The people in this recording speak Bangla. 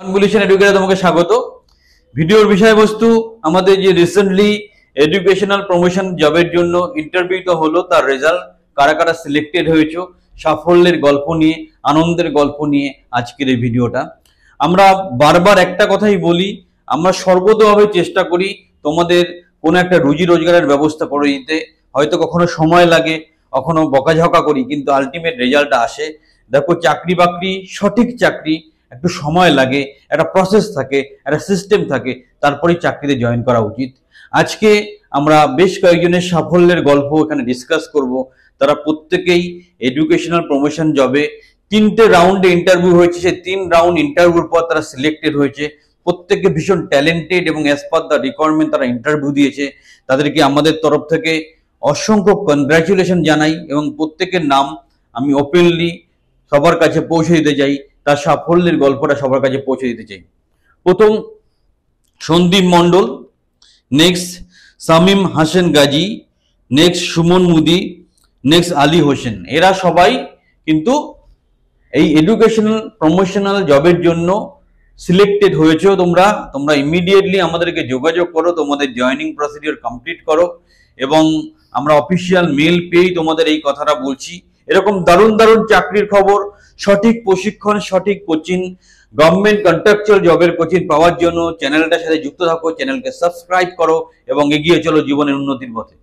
কনভলিউশন এডুকেটে তোমাকে স্বাগত ভিডিওর বিষয়বস্তু আমাদের যে রিসেন্টলি এডুকেশনাল প্রমোশন জবের জন্য ইন্টারভিউ তো হলো তার রেজাল্ট কারা কারা সিলেক্টেড হয়েছে সাফল্যের গল্প নিয়ে আনন্দের গল্প নিয়ে আজকের এই ভিডিওটা আমরা বারবার একটা কথাই বলি আমরা সর্বতভাবে চেষ্টা করি তোমাদের কোনো একটা রুজি রোজগারের ব্যবস্থা করে দিতে হয়তো কখনো সময় লাগে কখনো বকাঝকা করি কিন্তু আলটিমেট রেজাল্টটা আসে দেখো চাকরি বাকরি সঠিক চাকরি একটু সময় লাগে একটা প্রসেস থাকে একটা সিস্টেম থাকে তারপরেই চাকরিতে জয়েন করা উচিত আজকে আমরা বেশ কয়েকজনের সাফল্যের গল্প এখানে ডিসকাস করব তারা প্রত্যেকেই এডুকেশনাল প্রমোশন জবে তিনটে রাউন্ডে ইন্টারভিউ হয়েছে সেই তিন রাউন্ড ইন্টারভিউর পর তারা সিলেক্টেড হয়েছে প্রত্যেকে ভীষণ ট্যালেন্টেড এবং অ্যাজ পার দ্য রিকোয়ারমেন্ট তারা ইন্টারভিউ দিয়েছে তাদেরকে আমাদের তরফ থেকে অসংখ্য কনগ্র্যাচুলেশন জানাই এবং প্রত্যেকের নাম আমি ওপেনলি সবার কাছে পৌঁছে দিতে চাই তার সাফল্যের গল্পটা সবার কাছে পৌঁছে দিতে চাই প্রথম সন্দীপ মণ্ডল নেক্সট সামিম হাসেন গাজী নেক্সট সুমন মুদি নেক্সট আলী হোসেন এরা সবাই কিন্তু এই এডুকেশনাল প্রমোশনাল জবের জন্য সিলেক্টেড হয়েছে তোমরা তোমরা ইমিডিয়েটলি আমাদেরকে যোগাযোগ করো তোমাদের জয়নিং প্রসিডিওর কমপ্লিট করো এবং আমরা অফিসিয়াল মেল পেয়েই তোমাদের এই কথাটা বলছি এরকম দারুণ দারুণ চাকরির খবর সঠিক প্রশিক্ষণ সঠিক কোচিং গভর্নমেন্ট কন্ট্রাকচুয়াল জবের কোচিং পাওয়ার জন্য চ্যানেলটার সাথে যুক্ত থাকো চ্যানেলকে সাবস্ক্রাইব করো এবং এগিয়ে চলো জীবনের উন্নতির পথে